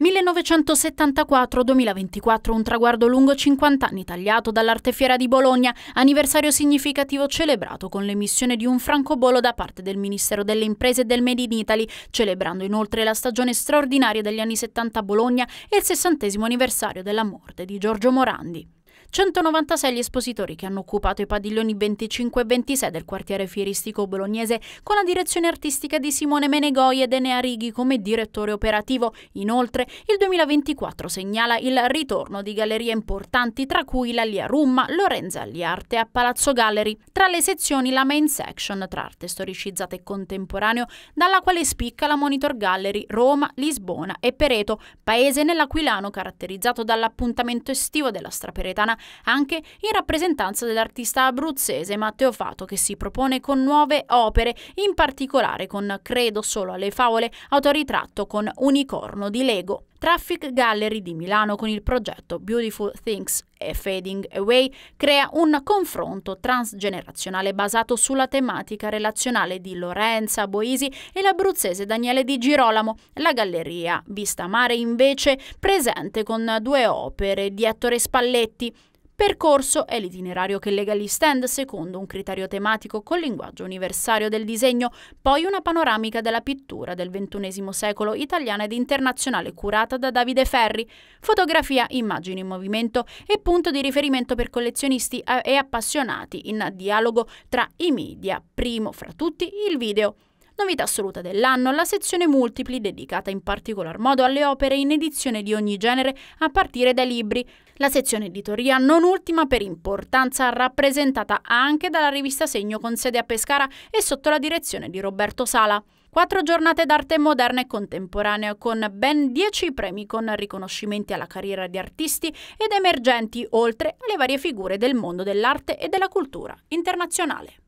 1974-2024, un traguardo lungo 50 anni tagliato dall'arte fiera di Bologna, anniversario significativo celebrato con l'emissione di un francobollo da parte del Ministero delle Imprese e del Made in Italy, celebrando inoltre la stagione straordinaria degli anni 70 a Bologna e il 60 anniversario della morte di Giorgio Morandi. 196 gli espositori che hanno occupato i padiglioni 25 e 26 del quartiere fieristico bolognese con la direzione artistica di Simone Menegoi ed Enea Righi come direttore operativo. Inoltre, il 2024 segnala il ritorno di gallerie importanti tra cui la Lia Rumma, Lorenza Liarte a Palazzo Gallery. Tra le sezioni la main section tra arte storicizzata e contemporaneo, dalla quale spicca la Monitor Gallery Roma, Lisbona e Pereto, paese nell'Aquilano caratterizzato dall'appuntamento estivo della straperetana anche in rappresentanza dell'artista abruzzese Matteo Fato che si propone con nuove opere, in particolare con Credo solo alle favole, autoritratto con Unicorno di Lego. Traffic Gallery di Milano con il progetto Beautiful Things e Fading Away crea un confronto transgenerazionale basato sulla tematica relazionale di Lorenza Boisi e l'abruzzese Daniele Di Girolamo. La galleria Vista Mare invece presente con due opere di Ettore Spalletti, Percorso è l'itinerario che lega gli stand secondo un criterio tematico col linguaggio universitario del disegno, poi una panoramica della pittura del XXI secolo italiana ed internazionale curata da Davide Ferri, fotografia, immagini in movimento e punto di riferimento per collezionisti eh, e appassionati in dialogo tra i media, primo fra tutti il video. Novità assoluta dell'anno, la sezione multipli dedicata in particolar modo alle opere in edizione di ogni genere a partire dai libri. La sezione editoria, non ultima per importanza, rappresentata anche dalla rivista Segno con sede a Pescara e sotto la direzione di Roberto Sala. Quattro giornate d'arte moderna e contemporanea con ben dieci premi con riconoscimenti alla carriera di artisti ed emergenti, oltre alle varie figure del mondo dell'arte e della cultura internazionale.